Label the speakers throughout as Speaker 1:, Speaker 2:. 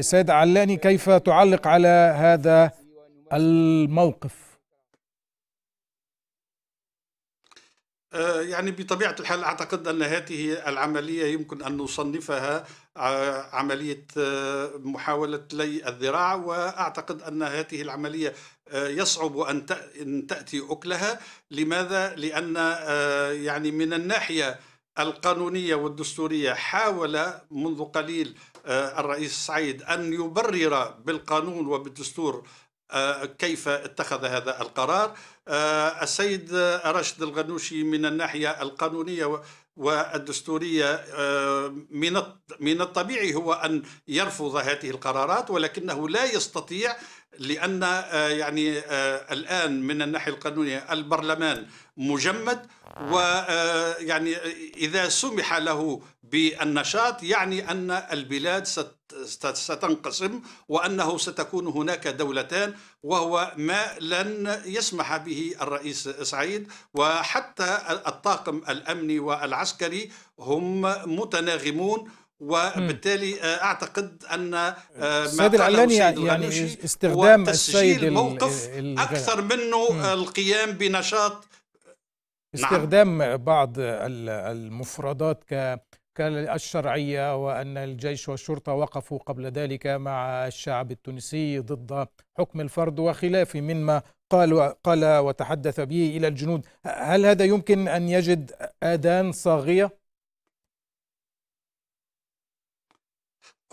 Speaker 1: سيد علاني كيف تعلق على هذا الموقف آه، يعني بطبيعة الحال أعتقد أن هذه العملية يمكن أن نصنفها آه، عملية آه، محاولة لي الذراع وأعتقد أن هذه العملية يصعب أن تأتي أكلها لماذا؟ لأن يعني من الناحية القانونية والدستورية حاول منذ قليل آه، الرئيس سعيد أن يبرر بالقانون وبالدستور آه، كيف اتخذ هذا القرار آه، السيد رشد الغنوشي من الناحية القانونية والدستورية من الطبيعي هو أن يرفض هذه القرارات ولكنه لا يستطيع لأن آه، يعني آه، الآن من الناحية القانونية البرلمان مجمد ويعني آه، إذا سمح له بالنشاط يعني أن البلاد ستنقسم وأنه ستكون هناك دولتان وهو ما لن يسمح به الرئيس سعيد وحتى الطاقم الأمني والعسكري هم متناغمون وبالتالي آه، اعتقد ان آه، ما السيد العلاني يعني, يعني استخدام السيد الموقف اكثر منه القيام بنشاط نعم. استخدام نعم. بعض المفردات ك كالشرعية وأن الجيش والشرطة وقفوا قبل ذلك مع الشعب التونسي ضد حكم الفرد وخلافه مما قال قال وتحدث به إلى الجنود هل هذا يمكن أن يجد آذان صاغية؟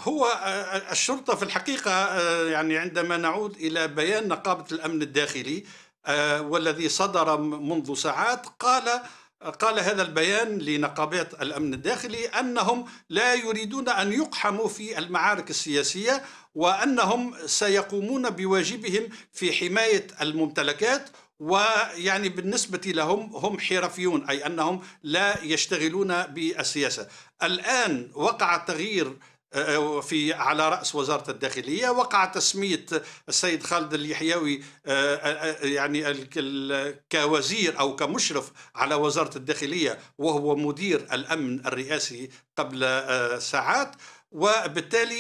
Speaker 1: هو آه، الشرطة في الحقيقة آه، يعني عندما نعود إلى بيان نقابة الأمن الداخلي آه، والذي صدر منذ ساعات قال قال هذا البيان لنقابة الأمن الداخلي أنهم لا يريدون أن يقحموا في المعارك السياسية وأنهم سيقومون بواجبهم في حماية الممتلكات ويعني بالنسبة لهم هم حرفيون أي أنهم لا يشتغلون بالسياسة الآن وقع تغيير آه، آه، في على رأس وزارة الداخلية وقع تسمية السيد خالد اليحيوي آه، يعني كوزير أو كمشرف على وزارة الداخلية وهو مدير الأمن الرئاسي قبل ساعات وبالتالي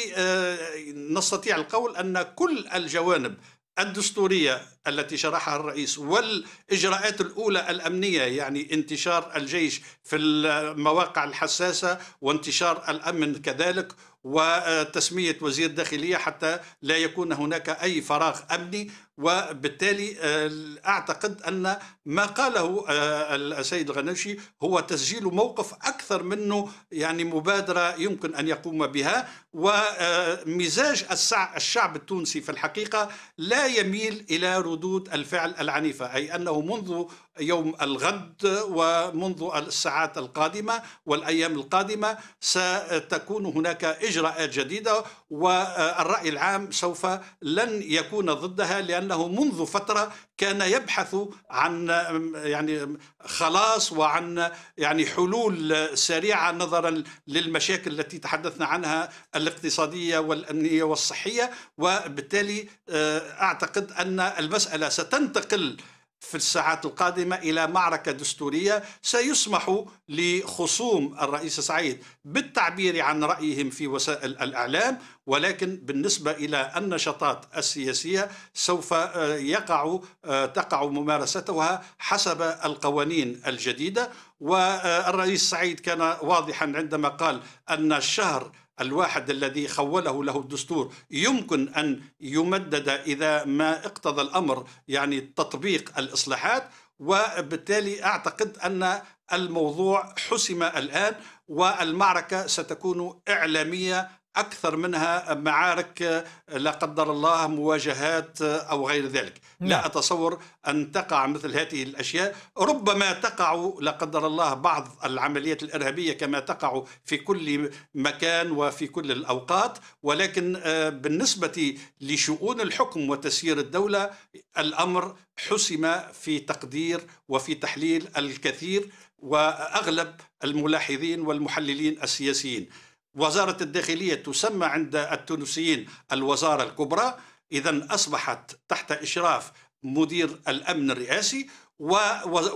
Speaker 1: نستطيع القول أن كل الجوانب الدستورية التي شرحها الرئيس والإجراءات الأولى الأمنية يعني انتشار الجيش في المواقع الحساسة وانتشار الأمن كذلك وتسمية وزير داخلية حتى لا يكون هناك أي فراغ أمني وبالتالي آه، أعتقد أن ما قاله آه، السيد الغنوشي هو تسجيل موقف أكثر منه يعني مبادرة يمكن أن يقوم بها ومزاج آه، الشعب التونسي في الحقيقة لا يميل إلى ردود الفعل العنيفة أي أنه منذ يوم الغد ومنذ الساعات القادمة والأيام القادمة ستكون هناك إجراءات جديدة والرأي العام سوف لن يكون ضدها لأنه منذ فترة كان يبحث عن يعني خلاص وعن يعني حلول سريعة نظرا للمشاكل التي تحدثنا عنها الاقتصادية والأمنية والصحية وبالتالي آه، أعتقد أن المسألة ستنتقل في الساعات القادمة إلى معركة دستورية سيسمح لخصوم الرئيس سعيد بالتعبير عن رأيهم في وسائل الإعلام ولكن بالنسبة إلى النشاطات السياسية سوف آه، يقع آه، تقع ممارستها حسب القوانين الجديدة والرئيس سعيد كان واضحا عندما قال أن الشهر الواحد الذي خوله له الدستور يمكن أن يمدد إذا ما اقتضى الأمر يعني تطبيق الإصلاحات وبالتالي أعتقد أن الموضوع حسم الآن والمعركة ستكون إعلامية اكثر منها معارك آه، لا قدر الله مواجهات آه، او غير ذلك نعم. لا اتصور ان تقع مثل هذه الاشياء ربما تقع لا قدر الله بعض العمليات الارهابيه كما تقع في كل مكان وفي كل الاوقات ولكن آه، بالنسبه لشؤون الحكم وتسيير الدوله الامر حسم في تقدير وفي تحليل الكثير واغلب الملاحظين والمحللين السياسيين وزارة الداخلية تسمى عند التونسيين الوزارة الكبرى إذا أصبحت تحت إشراف مدير الأمن الرئاسي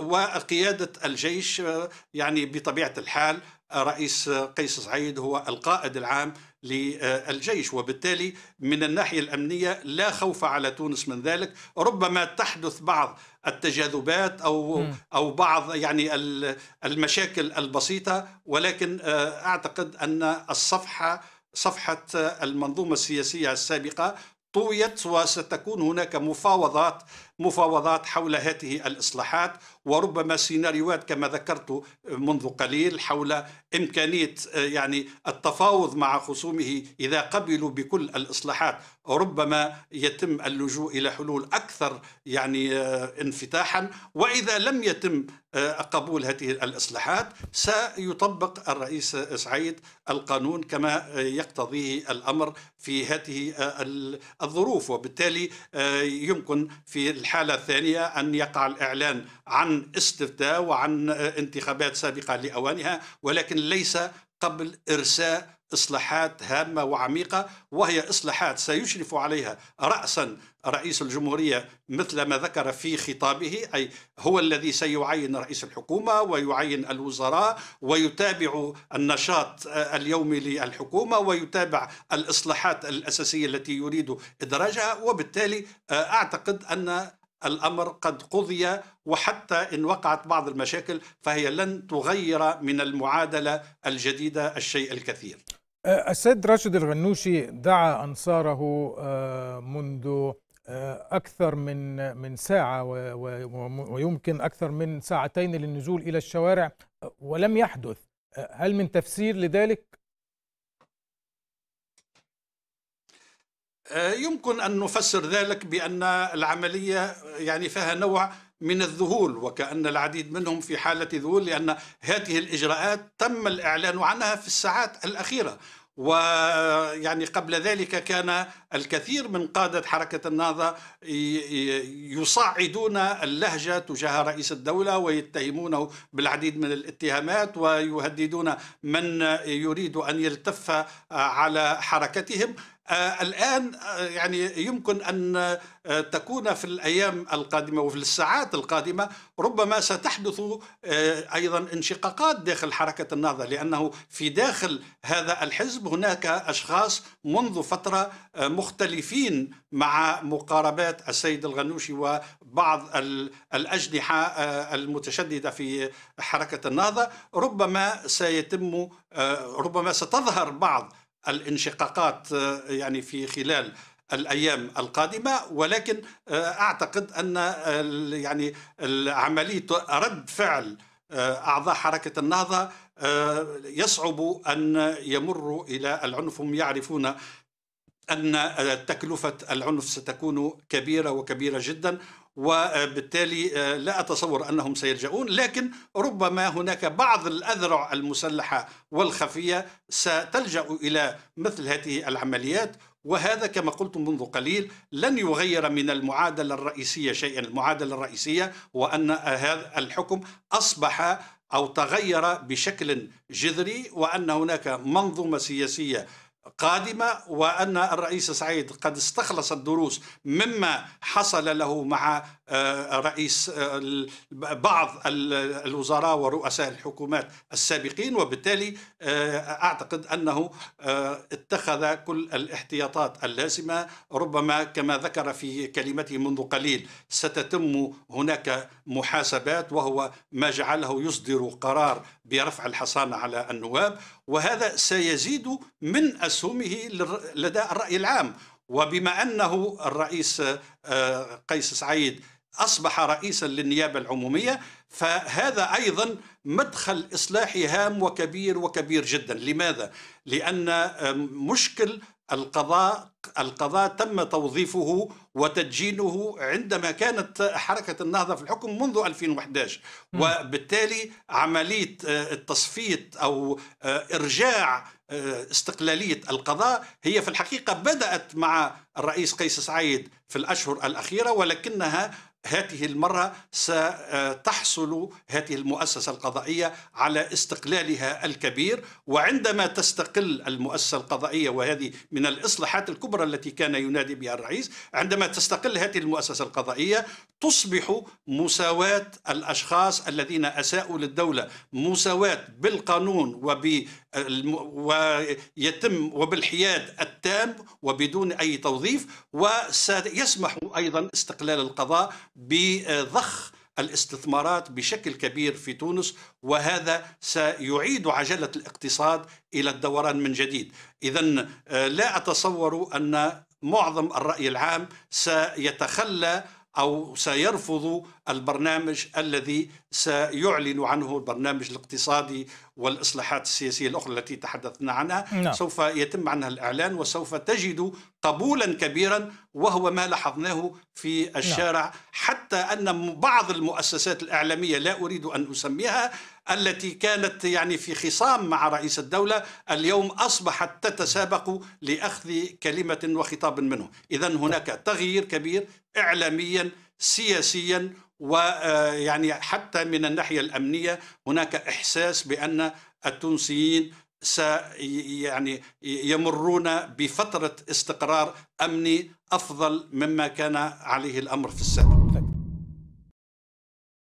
Speaker 1: وقيادة الجيش يعني بطبيعة الحال رئيس قيس سعيد هو القائد العام للجيش وبالتالي من الناحية الأمنية لا خوف على تونس من ذلك ربما تحدث بعض التجاذبات أو, أو بعض يعني المشاكل البسيطة ولكن آه، أعتقد أن الصفحة صفحة المنظومة السياسية السابقة طويت وستكون هناك مفاوضات مفاوضات حول هذه الاصلاحات وربما سيناريوهات كما ذكرت منذ قليل حول امكانيه يعني التفاوض مع خصومه اذا قبلوا بكل الاصلاحات ربما يتم اللجوء الى حلول اكثر يعني آه، انفتاحا واذا لم يتم آه، قبول هذه الإصلاحات سيطبق الرئيس سعيد القانون كما يقتضيه الأمر في هذه آه، الظروف وبالتالي آه، يمكن في الحالة الثانية أن يقع الإعلان عن استفتاء وعن انتخابات سابقة لأوانها ولكن ليس قبل إرساء إصلاحات هامة وعميقة وهي إصلاحات سيشرف عليها رأسا رئيس الجمهورية مثل ما ذكر في خطابه أي هو الذي سيعين رئيس الحكومة ويعين الوزراء ويتابع النشاط آه، اليومي للحكومة ويتابع الإصلاحات الأساسية التي يريد إدراجها وبالتالي آه، أعتقد أن الامر قد قضي وحتى ان وقعت بعض المشاكل فهي لن تغير من المعادله الجديده الشيء الكثير آه، السيد راشد الغنوشي دعا أنصاره آه، منذ آه، أكثر من من ساعة ويمكن أكثر من ساعتين للنزول إلى الشوارع ولم يحدث هل من تفسير لذلك؟ يمكن أن نفسر ذلك بأن العملية يعني فيها نوع من الذهول وكأن العديد منهم في حالة ذهول لأن هذه الإجراءات تم الإعلان عنها في الساعات الأخيرة ويعني قبل ذلك كان الكثير من قادة حركة النهضة يصعدون اللهجة تجاه رئيس الدولة ويتهمونه بالعديد من الاتهامات ويهددون من يريد أن يلتف على حركتهم آه، الآن آه، يعني يمكن أن آه، تكون في الأيام القادمة وفي الساعات القادمة ربما ستحدث أيضا انشقاقات داخل حركة النهضة لأنه في داخل هذا الحزب هناك أشخاص منذ فترة مختلفين مع مقاربات السيد الغنوشي وبعض الأجنحة المتشددة في حركة النهضة ربما سيتم ربما ستظهر بعض الانشقاقات آه، يعني في خلال الايام القادمه ولكن آه، اعتقد ان يعني عمليه رد فعل آه، اعضاء حركه النهضه يصعب ان يمروا الى العنف هم يعرفون ان تكلفه العنف ستكون كبيره وكبيره جدا وبالتالي آه، لا أتصور أنهم سيلجؤون لكن ربما هناك بعض الأذرع المسلحة والخفية ستلجأ إلى مثل هذه العمليات وهذا كما قلت منذ قليل لن يغير من المعادلة الرئيسية شيئا المعادلة الرئيسية وان آه، هذا الحكم أصبح أو تغير بشكل جذري وأن هناك منظومة سياسية قادمة وأن الرئيس سعيد قد استخلص الدروس مما حصل له مع آه، رئيس آه، بعض الوزراء ورؤساء الحكومات السابقين وبالتالي آه، أعتقد أنه اتخذ كل الاحتياطات اللازمة ربما كما ذكر في كلمته منذ قليل ستتم هناك محاسبات وهو ما جعله يصدر قرار برفع الحصانة على النواب وهذا سيزيد من أسهمه لدى الرأي العام وبما أنه الرئيس آه، قيس سعيد أصبح رئيسا للنيابة العمومية فهذا أيضا مدخل إصلاحي هام وكبير وكبير جدا لماذا؟ لأن آه، مشكل القضاء القضاء تم توظيفه وتدجينه عندما كانت حركة النهضة في الحكم منذ 2011 وبالتالي عملية آه، التصفية أو آه، إرجاع آه، استقلالية القضاء هي في الحقيقة بدأت مع الرئيس قيس سعيد في الأشهر الأخيرة ولكنها هذه المرة ستحصل هذه المؤسسة القضائية على استقلالها الكبير وعندما تستقل المؤسسة القضائية وهذه من الإصلاحات الكبرى التي كان ينادي بها الرئيس عندما تستقل هذه المؤسسة القضائية تصبح مساواة الأشخاص الذين أساءوا للدولة مساواة بالقانون وب ويتم وبالحياد التام وبدون أي توظيف وسيسمح أيضا استقلال القضاء بضخ الاستثمارات بشكل كبير في تونس وهذا سيعيد عجلة الاقتصاد إلى الدوران من جديد إذا آه، لا أتصور أن معظم الرأي العام سيتخلى أو سيرفض البرنامج الذي سيعلن عنه البرنامج الاقتصادي والإصلاحات السياسية الأخرى التي تحدثنا عنها نعم. سوف يتم عنها الإعلان وسوف تجد قبولا كبيرا وهو ما لاحظناه في نعم. الشارع نعم. حتى أن بعض المؤسسات الإعلامية لا أريد أن أسميها التي كانت يعني في خصام مع رئيس الدولة اليوم أصبحت تتسابق لأخذ كلمة وخطاب منه إذا هناك تغيير كبير إعلاميا سياسيا ويعني آه، حتى من الناحية الأمنية هناك إحساس بأن التونسيين س يعني يمرون بفترة استقرار أمني أفضل مما كان عليه الأمر في السابق